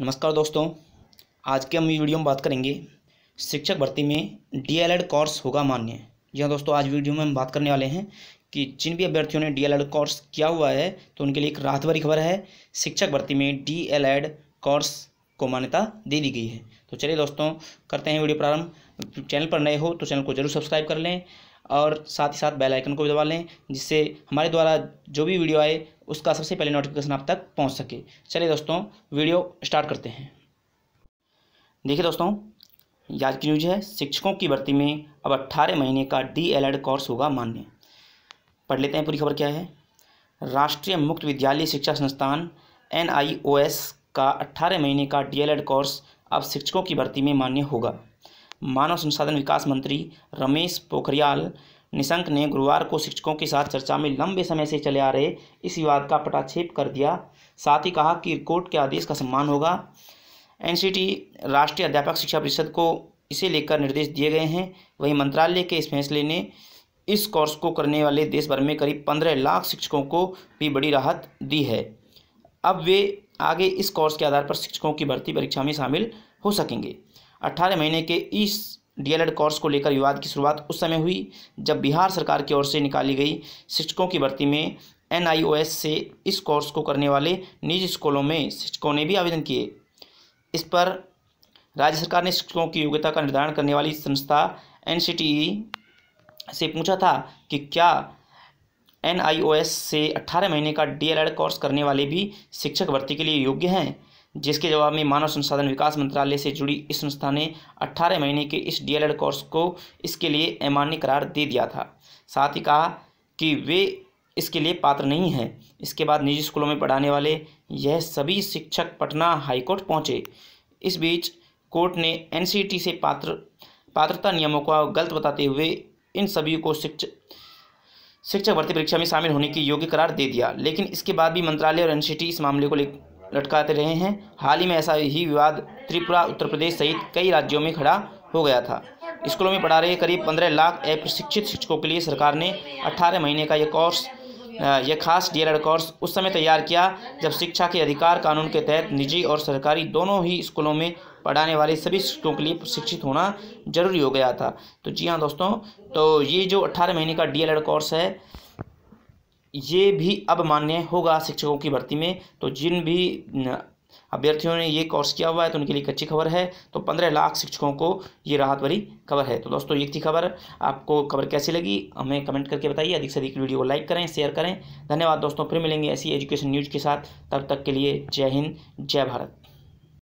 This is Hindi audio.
नमस्कार दोस्तों आज के हम वीडियो में बात करेंगे शिक्षक भर्ती में डीएलएड कोर्स होगा मान्य जी हाँ दोस्तों आज वीडियो में हम बात करने वाले हैं कि जिन भी अभ्यर्थियों ने डी कोर्स किया हुआ है तो उनके लिए एक राहत भरी खबर है शिक्षक भर्ती में डीएलएड कोर्स को मान्यता दे दी गई है तो चलिए दोस्तों करते हैं वीडियो प्रारंभ चैनल पर नए हो तो चैनल को जरूर सब्सक्राइब कर लें और साथ ही साथ बेल आइकन को भी दबा लें जिससे हमारे द्वारा जो भी वीडियो आए उसका सबसे पहले नोटिफिकेशन आप तक पहुंच सके चलिए दोस्तों वीडियो स्टार्ट करते हैं देखिए दोस्तों आज की न्यूज है शिक्षकों की भर्ती में अब अट्ठारह महीने का डी कोर्स होगा मान्य पढ़ लेते हैं पूरी खबर क्या है राष्ट्रीय मुक्त विद्यालय शिक्षा संस्थान एन का अट्ठारह महीने का डी कोर्स अब शिक्षकों की भर्ती में मान्य होगा मानव संसाधन विकास मंत्री रमेश पोखरियाल निशंक ने गुरुवार को शिक्षकों के साथ चर्चा में लंबे समय से चले आ रहे इस विवाद का पटाक्षेप कर दिया साथ ही कहा कि कोर्ट के आदेश का सम्मान होगा एनसीटी राष्ट्रीय अध्यापक शिक्षा परिषद को इसे लेकर निर्देश दिए गए हैं वहीं मंत्रालय के इस फैसले ने इस कोर्स को करने वाले देश भर में करीब पंद्रह लाख शिक्षकों को भी बड़ी राहत दी है अब वे आगे इस कोर्स के आधार पर शिक्षकों की भर्ती परीक्षा में शामिल हो सकेंगे अट्ठारह महीने के इस डीएलएड कोर्स को लेकर विवाद की शुरुआत उस समय हुई जब बिहार सरकार की ओर से निकाली गई शिक्षकों की भर्ती में एनआईओएस से इस कोर्स को करने वाले निजी स्कूलों में शिक्षकों ने भी आवेदन किए इस पर राज्य सरकार ने शिक्षकों की योग्यता का निर्धारण करने वाली संस्था एन से पूछा था कि क्या एन से 18 महीने का डी कोर्स करने वाले भी शिक्षक भर्ती के लिए योग्य हैं जिसके जवाब में मानव संसाधन विकास मंत्रालय से जुड़ी इस संस्था ने 18 महीने के इस डीएलएड कोर्स को इसके लिए अमान्य करार दे दिया था साथ ही कहा कि वे इसके लिए पात्र नहीं हैं इसके बाद निजी स्कूलों में पढ़ाने वाले यह सभी शिक्षक पटना हाईकोर्ट पहुंचे इस बीच कोर्ट ने एनसीटी से पात्र पात्रता नियमों को गलत बताते हुए इन सभी को शिक्षक शिक्षक भर्ती परीक्षा में शामिल होने की योग्य करार दे दिया लेकिन इसके बाद भी मंत्रालय और एनसीटी इस मामले को ले लटकाते रहे हैं हाल ही में ऐसा ही विवाद त्रिपुरा उत्तर प्रदेश सहित कई राज्यों में खड़ा हो गया था स्कूलों में पढ़ा रहे करीब पंद्रह लाख अप्रशिक्षित शिक्षकों के लिए सरकार ने अट्ठारह महीने का यह कोर्स यह खास डीएलएड कोर्स उस समय तैयार किया जब शिक्षा के अधिकार कानून के तहत निजी और सरकारी दोनों ही स्कूलों में पढ़ाने वाले सभी शिक्षकों के लिए प्रशिक्षित होना जरूरी हो गया था तो जी हाँ दोस्तों तो ये जो अट्ठारह महीने का डी कोर्स है ये भी अब मान्य होगा शिक्षकों की भर्ती में तो जिन भी अभ्यर्थियों ने ये कोर्स किया हुआ है तो उनके लिए एक अच्छी खबर है तो पंद्रह लाख शिक्षकों को ये राहत भरी खबर है तो दोस्तों ये थी खबर आपको खबर कैसी लगी हमें कमेंट करके बताइए अधिक से अधिक वीडियो को लाइक करें शेयर करें धन्यवाद दोस्तों फिर मिलेंगे ऐसी एजुकेशन न्यूज़ के साथ तब तक के लिए जय हिंद जय भारत